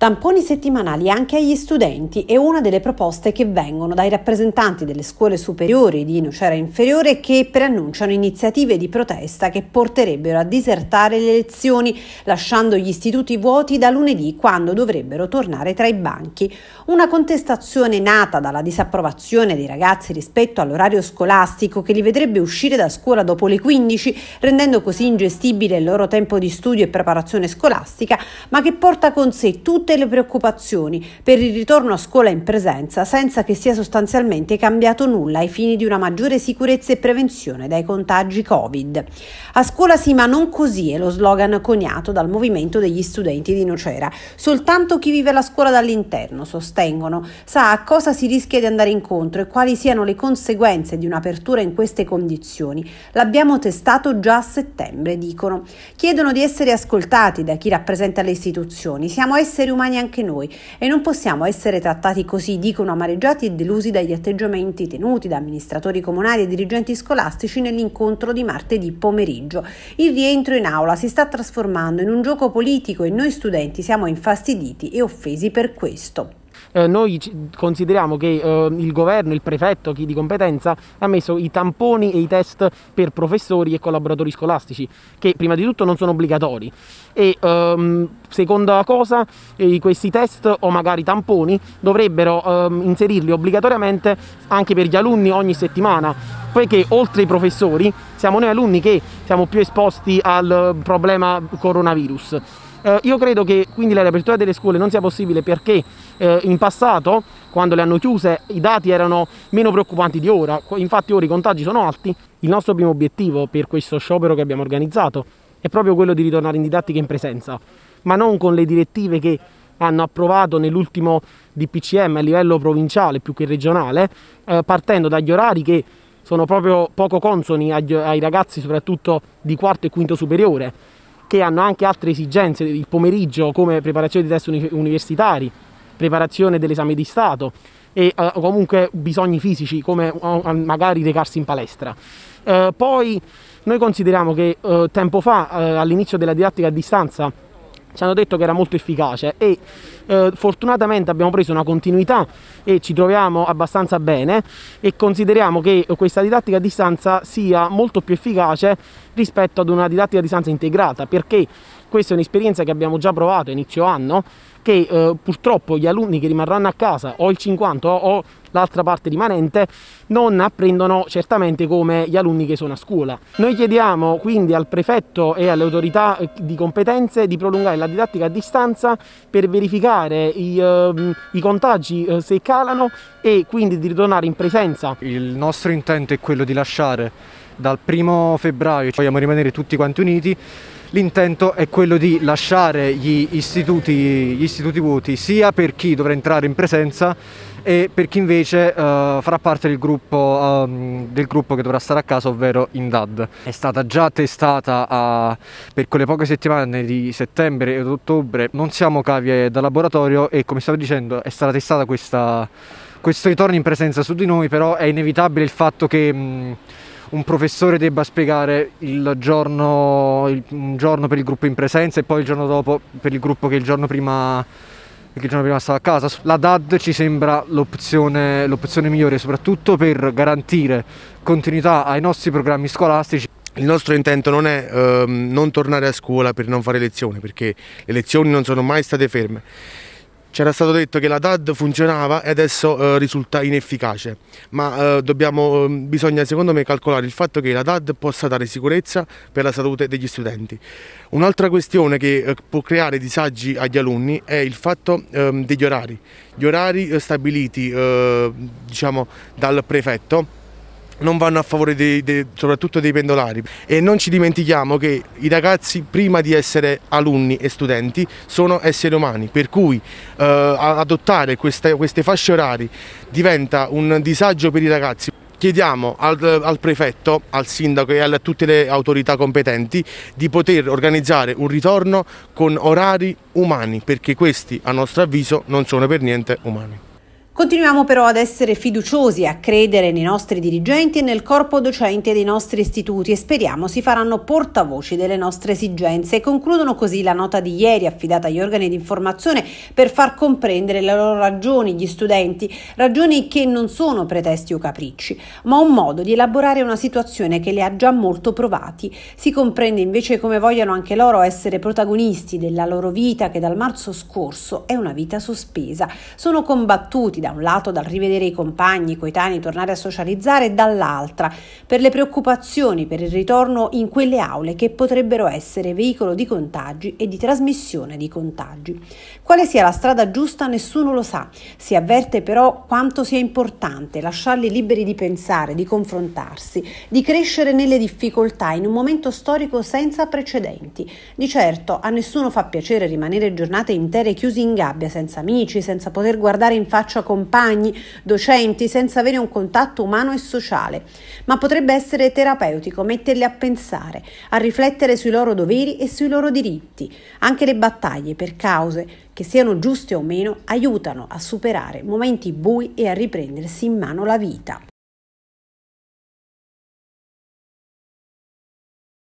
Tamponi settimanali anche agli studenti è una delle proposte che vengono dai rappresentanti delle scuole superiori di Nocera Inferiore che preannunciano iniziative di protesta che porterebbero a disertare le lezioni, lasciando gli istituti vuoti da lunedì quando dovrebbero tornare tra i banchi. Una contestazione nata dalla disapprovazione dei ragazzi rispetto all'orario scolastico che li vedrebbe uscire da scuola dopo le 15, rendendo così ingestibile il loro tempo di studio e preparazione scolastica, ma che porta con sé tutte tutte le preoccupazioni per il ritorno a scuola in presenza senza che sia sostanzialmente cambiato nulla ai fini di una maggiore sicurezza e prevenzione dai contagi Covid. A scuola sì, ma non così è lo slogan coniato dal movimento degli studenti di Nocera. Soltanto chi vive la scuola dall'interno, sostengono, sa a cosa si rischia di andare incontro e quali siano le conseguenze di un'apertura in queste condizioni. L'abbiamo testato già a settembre, dicono. Chiedono di essere ascoltati da chi rappresenta le istituzioni. Siamo esseri umani domani anche noi e non possiamo essere trattati così, dicono amareggiati e delusi dagli atteggiamenti tenuti da amministratori comunali e dirigenti scolastici nell'incontro di martedì pomeriggio. Il rientro in aula si sta trasformando in un gioco politico e noi studenti siamo infastiditi e offesi per questo. Eh, noi consideriamo che eh, il governo, il prefetto, chi di competenza ha messo i tamponi e i test per professori e collaboratori scolastici, che prima di tutto non sono obbligatori. E ehm, seconda cosa, eh, questi test o magari tamponi dovrebbero ehm, inserirli obbligatoriamente anche per gli alunni ogni settimana, poiché oltre ai professori siamo noi alunni che siamo più esposti al problema coronavirus. Eh, io credo che quindi la riapertura delle scuole non sia possibile perché eh, in passato, quando le hanno chiuse, i dati erano meno preoccupanti di ora, infatti ora i contagi sono alti. Il nostro primo obiettivo per questo sciopero che abbiamo organizzato è proprio quello di ritornare in didattica in presenza, ma non con le direttive che hanno approvato nell'ultimo DPCM a livello provinciale più che regionale, eh, partendo dagli orari che sono proprio poco consoni agli, ai ragazzi, soprattutto di quarto e quinto superiore, che hanno anche altre esigenze il pomeriggio come preparazione di test uni universitari, preparazione dell'esame di Stato e eh, comunque bisogni fisici come eh, magari recarsi in palestra. Eh, poi noi consideriamo che eh, tempo fa eh, all'inizio della didattica a distanza ci hanno detto che era molto efficace e eh, fortunatamente abbiamo preso una continuità e ci troviamo abbastanza bene e consideriamo che questa didattica a distanza sia molto più efficace rispetto ad una didattica a distanza integrata perché questa è un'esperienza che abbiamo già provato inizio anno che eh, purtroppo gli alunni che rimarranno a casa o il 50 o, o l'altra parte rimanente non apprendono certamente come gli alunni che sono a scuola. Noi chiediamo quindi al prefetto e alle autorità eh, di competenze di prolungare la didattica a distanza per verificare i, eh, i contagi eh, se calano e quindi di ritornare in presenza. Il nostro intento è quello di lasciare dal primo febbraio, vogliamo rimanere tutti quanti uniti l'intento è quello di lasciare gli istituti, gli istituti, vuoti sia per chi dovrà entrare in presenza e per chi invece uh, farà parte del gruppo, um, del gruppo, che dovrà stare a casa, ovvero in DAD. È stata già testata a, per quelle poche settimane di settembre ed ottobre, non siamo cavie da laboratorio e come stavo dicendo è stata testata questa, questo ritorno in presenza su di noi, però è inevitabile il fatto che... Mh, un professore debba spiegare il giorno, il, un giorno per il gruppo in presenza e poi il giorno dopo per il gruppo che il giorno prima, il giorno prima stava a casa. La DAD ci sembra l'opzione, l'opzione migliore, soprattutto per garantire continuità ai nostri programmi scolastici. Il nostro intento non è ehm, non tornare a scuola per non fare lezioni, perché le lezioni non sono mai state ferme c'era stato detto che la DAD funzionava e adesso eh, risulta inefficace, ma eh, dobbiamo, ehm, bisogna secondo me calcolare il fatto che la DAD possa dare sicurezza per la salute degli studenti. Un'altra questione che eh, può creare disagi agli alunni è il fatto ehm, degli orari, gli orari eh, stabiliti eh, diciamo, dal prefetto non vanno a favore dei, dei, soprattutto dei pendolari e non ci dimentichiamo che i ragazzi prima di essere alunni e studenti sono esseri umani per cui eh, adottare queste, queste fasce orari diventa un disagio per i ragazzi chiediamo al, al, prefetto, al sindaco e a tutte le autorità competenti di poter organizzare un ritorno con orari umani, perché questi a nostro avviso non sono per niente umani. Continuiamo però ad essere fiduciosi, a credere nei nostri dirigenti e nel corpo docente dei nostri istituti e speriamo si faranno portavoci delle nostre esigenze. Concludono così la nota di ieri affidata agli organi di informazione per far comprendere le loro ragioni gli studenti, ragioni che non sono pretesti o capricci, ma un modo di elaborare una situazione che le ha già molto provati. Si comprende invece come vogliano anche loro essere protagonisti della loro vita che dal marzo scorso è una vita sospesa. Sono combattuti da un lato dal rivedere i compagni, i coetanei, tornare a socializzare e dall'altra per le preoccupazioni per il ritorno in quelle aule che potrebbero essere veicolo di contagi e di trasmissione di contagi. Quale sia la strada giusta nessuno lo sa, si avverte però quanto sia importante lasciarli liberi di pensare, di confrontarsi, di crescere nelle difficoltà in un momento storico senza precedenti. Di certo a nessuno fa piacere rimanere giornate intere chiusi in gabbia senza amici, senza poter guardare in faccia con compagni, docenti, senza avere un contatto umano e sociale, ma potrebbe essere terapeutico metterli a pensare, a riflettere sui loro doveri e sui loro diritti. Anche le battaglie per cause, che siano giuste o meno, aiutano a superare momenti bui e a riprendersi in mano la vita.